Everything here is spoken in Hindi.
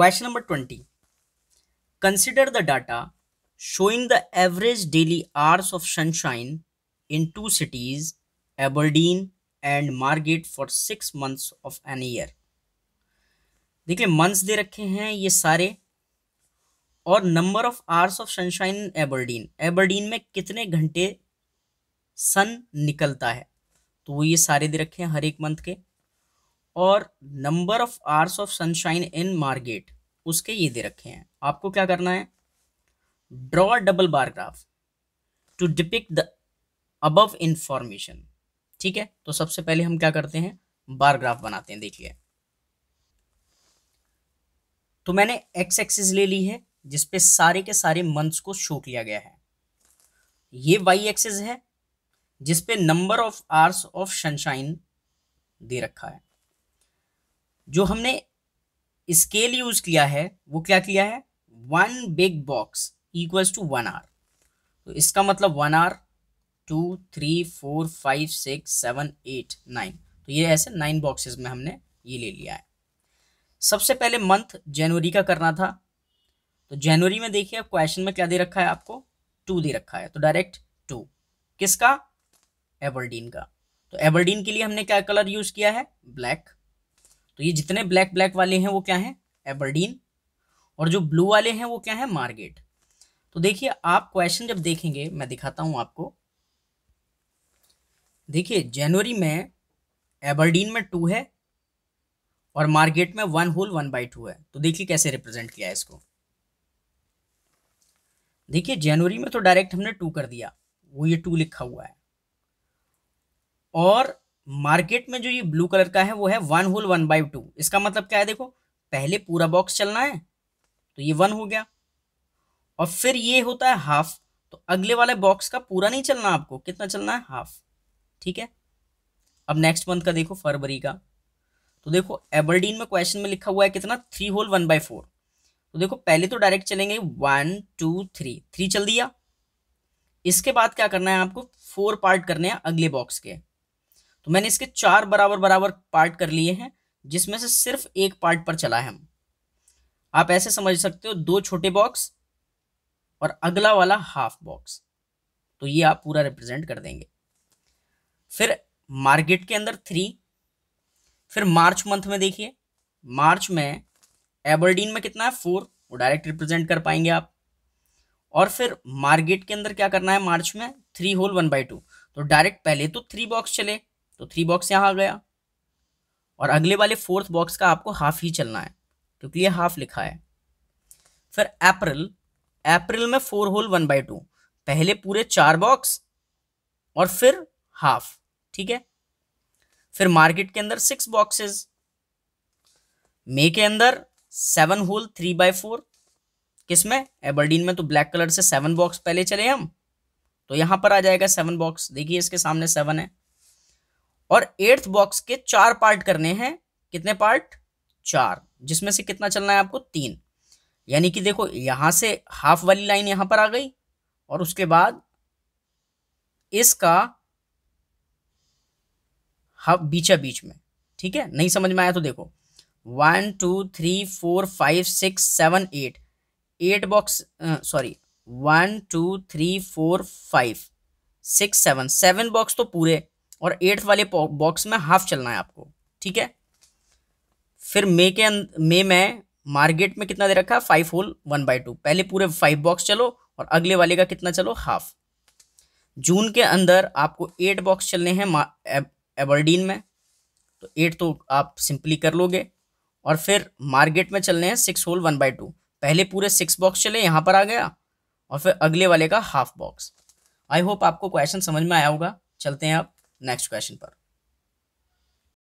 question number twenty consider the data showing the average daily hours of sunshine in two cities Aberdeen and Margate for six months of an year देखिए मंथ्स दे रखे हैं ये सारे और number of hours of sunshine in Aberdeen Aberdeen में कितने घंटे सन निकलता है तो वो ये सारे दे रखे हैं हर एक मंथ के और number of hours of sunshine in Margate उसके ये दे रखे हैं आपको क्या करना है draw double bar graph to depict the above information ठीक है तो सबसे पहले हम क्या करते हैं बार ग्राफ बनाते हैं देखिए तो मैंने एक्स एक्सिस ले ली है जिसपे सारे के सारे मंथ्स को शो किया गया है ये वाई एक्सिस है जिसपे number of hours of sunshine दे रखा है जो हमने स्केल यूज किया है वो क्या किया है one big box equals to one hour तो इसका मतलब one hour two three four five six seven eight nine तो ये ऐसे नाइन बॉक्सेस में हमने ये ले लिया है सबसे पहले मंथ जनवरी का करना था तो जनवरी में देखिए क्वेश्चन में क्या दे रखा है आपको टू दे रखा है तो डायरेक्ट टू किसका एबरडीन का तो एबरडीन के लिए हमने क्या कलर यूज किया है ब्लैक तो ये जितने ब्लैक ब्लैक वाले हैं वो क्या हैं एबरडीन और जो ब्लू वाले हैं वो क्या है मार्गेट तो देखिए आप क्वेश्चन जब देखेंगे मैं दिखाता हूँ आपको देखिए जनवरी में एबरडीन में टू है और मार्केट में one whole one by two है तो देखिए कैसे रिप्रेजेंट किया है इसको देखिए जनवरी में तो डायरेक्ट हमने टू कर दिया वो ये टू लिखा हुआ है और मार्केट में जो ये ब्लू कलर का है वो है one whole one by two इसका मतलब क्या है देखो पहले पूरा बॉक्स चलना है तो ये वन हो गया और फिर ये होता है हाफ तो अगले वाले बॉक्स का पूरा नहीं चलना आपको कितना चलना है हाफ ठीक है अब नेक्स्ट मंथ का देखो फरवरी का तो देखो एबरडीन में क्वेश्चन में लिखा हुआ है कितना three whole one by four तो देखो पहले तो डायरेक्ट चलेंगे वन टू थ्री थ्री चल दिया इसके बाद क्या करना है आपको फोर पार्ट करने हैं अगले बॉक्स के तो मैंने इसके चार बराबर बराबर पार्ट कर लिए हैं जिसमें से सिर्फ एक पार्ट पर चला है आप ऐसे समझ सकते हो दो छोटे बॉक्स और अगला वाला हाफ बॉक्स तो ये आप पूरा रिप्रेजेंट कर देंगे फिर मार्केट के अंदर थ्री फिर मार्च मंथ में देखिए मार्च में एबरडीन में कितना है फोर वो डायरेक्ट रिप्रेजेंट कर पाएंगे आप और फिर मार्केट के अंदर क्या करना है मार्च में three whole one by two तो डायरेक्ट पहले तो थ्री बॉक्स चले तो थ्री बॉक्स यहाँ आ गया और अगले वाले फोर्थ बॉक्स का आपको हाफ ही चलना है क्योंकि ये हाफ लिखा है फिर अप्रैल अप्रैल में four whole one by two पहले पूरे चार बॉक्स और फिर हाफ ठीक है फिर मार्केट के अंदर सिक्स बॉक्सेस मे के अंदर seven whole three by four किसमें एबरडीन में तो ब्लैक कलर से सेवन बॉक्स पहले चले हम तो यहां पर आ जाएगा सेवन बॉक्स देखिए इसके सामने सेवन है और एट्थ बॉक्स के चार पार्ट करने हैं कितने पार्ट चार जिसमें से कितना चलना है आपको तीन यानी कि देखो यहां से हाफ वाली लाइन यहां पर आ गई और उसके बाद इसका हाफ बीचा बीच में ठीक है नहीं समझ में आया तो देखो one two three four five six seven eight eight box sorry one two three four five six seven seven box तो पूरे और एट्थ वाले बॉक्स में हाफ चलना है आपको ठीक है फिर मे के मे अं-, में मार्केट में कितना दे रखा है five whole one by two पहले पूरे फाइव बॉक्स चलो और अगले वाले का कितना चलो हाफ जून के अंदर आपको एट बॉक्स चलने हैं एबर्डीन में तो एट तो आप सिंपली कर लोगे और फिर मार्केट में चलने हैं six whole one by two पहले पूरे सिक्स बॉक्स चले यहाँ पर आ गया और फिर अगले वाले का हाफ बॉक्स आई होप आपको क्वेश्चन समझ में आया होगा चलते हैं आप नेक्स्ट क्वेश्चन पर